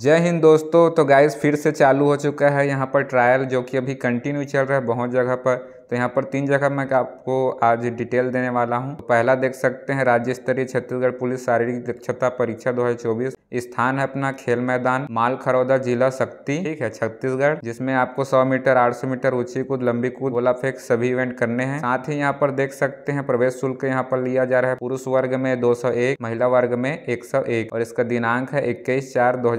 जय हिंद दोस्तों तो गाइस फिर से चालू हो चुका है यहाँ पर ट्रायल जो कि अभी कंटिन्यू चल रहा है बहुत जगह पर तो यहाँ पर तीन जगह मैं आपको आज डिटेल देने वाला हूँ पहला देख सकते हैं राज्य स्तरीय छत्तीसगढ़ पुलिस शारीरिक दक्षता परीक्षा 2024 स्थान है अपना खेल मैदान माल खरौदा जिला शक्ति ठीक है छत्तीसगढ़ जिसमें आपको 100 मीटर 800 मीटर ऊंची कूद लंबी कूद गोला फेंक सभी इवेंट करने हैं साथ ही यहाँ पर देख सकते हैं प्रवेश शुल्क यहाँ पर लिया जा रहा है पुरुष वर्ग में 201 महिला वर्ग में 101 और इसका दिनांक है इक्कीस चार दो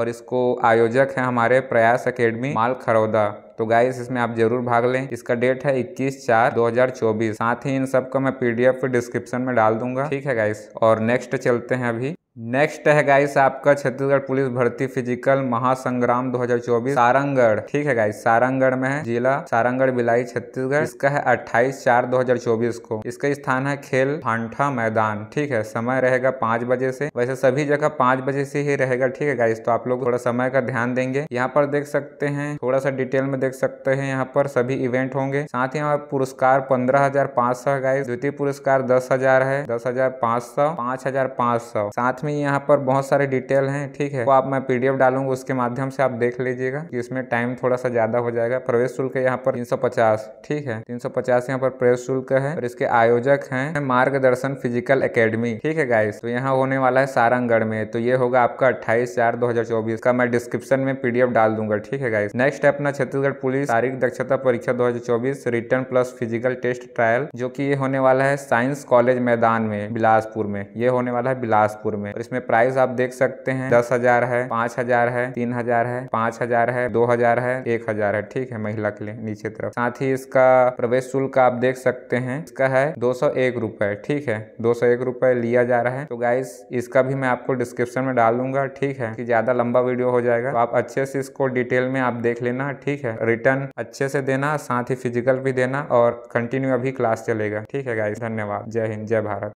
और इसको आयोजक है हमारे प्रयास अकेडमी माल खरौदा तो गाइस इसमें आप जरूर भाग लें इसका डेट है इक्कीस चार 2024 साथ ही इन सबको मैं पीडीएफ डिस्क्रिप्शन में डाल दूंगा ठीक है गाइस और नेक्स्ट चलते हैं अभी नेक्स्ट है गाइस आपका छत्तीसगढ़ पुलिस भर्ती फिजिकल महासंग्राम 2024 सारंगढ़ ठीक है गाइस सारंगढ़ में है जिला सारंगढ़ बिलाई छत्तीसगढ़ इसका है 28 चार 2024 को इसका स्थान है खेल भांठा मैदान ठीक है समय रहेगा पांच बजे से वैसे सभी जगह पांच बजे से ही रहेगा ठीक है गाइस तो आप लोग थोड़ा समय का ध्यान देंगे यहाँ पर देख सकते हैं थोड़ा सा डिटेल में देख सकते हैं यहाँ पर सभी इवेंट होंगे साथ ही यहाँ पुरस्कार पंद्रह हजार पाँच सौ गाइस द्वितीय पुरस्कार दस हजार है दस हजार पाँच सौ पांच हजार पाँच सौ साथ में यहाँ पर बहुत सारे डिटेल हैं ठीक है तो आप मैं पीडीएफ डालूंगा उसके माध्यम से आप देख लीजिएगा कि इसमें टाइम थोड़ा सा ज्यादा हो जाएगा प्रवेश शुल्क यहाँ पर तीन सौ पचास ठीक है तीन सौ पचास यहाँ पर प्रवेश शुल्क है और इसके आयोजक है मार्गदर्शन फिजिकल अकेडमी ठीक है गाइस तो यहाँ होने वाला है सारंगगढ़ में तो ये होगा आपका अट्ठाईस चार दो हजार चौबीस का मैं डिस्क्रिप्शन में पीडीएफ डाल दूंगा ठीक है गाइस नेक्स्ट है अपना छत्तीसगढ़ पुलिस शारीरिक दक्षता परीक्षा 2024 return plus physical test trial जो कि ये होने वाला है साइंस कॉलेज मैदान में बिलासपुर में ये होने वाला है बिलासपुर में और इसमें प्राइस आप देख सकते हैं दस हजार है पाँच हजार है तीन हजार है पाँच हजार है दो हजार है एक हजार है ठीक है महिला के लिए नीचे तरफ साथ ही इसका प्रवेश शुल्क आप देख सकते हैं इसका है दो सौ एक ठीक है दो सौ एक लिया जा रहा है तो गाइस इसका भी मैं आपको डिस्क्रिप्शन में डाल दूंगा ठीक है कि ज्यादा लंबा वीडियो हो जाएगा तो आप अच्छे से इसको डिटेल में आप देख लेना ठीक है रिटर्न अच्छे से देना साथ ही फिजिकल भी देना और कंटिन्यू अभी क्लास चलेगा ठीक है गाइस धन्यवाद जय हिंद जय भारत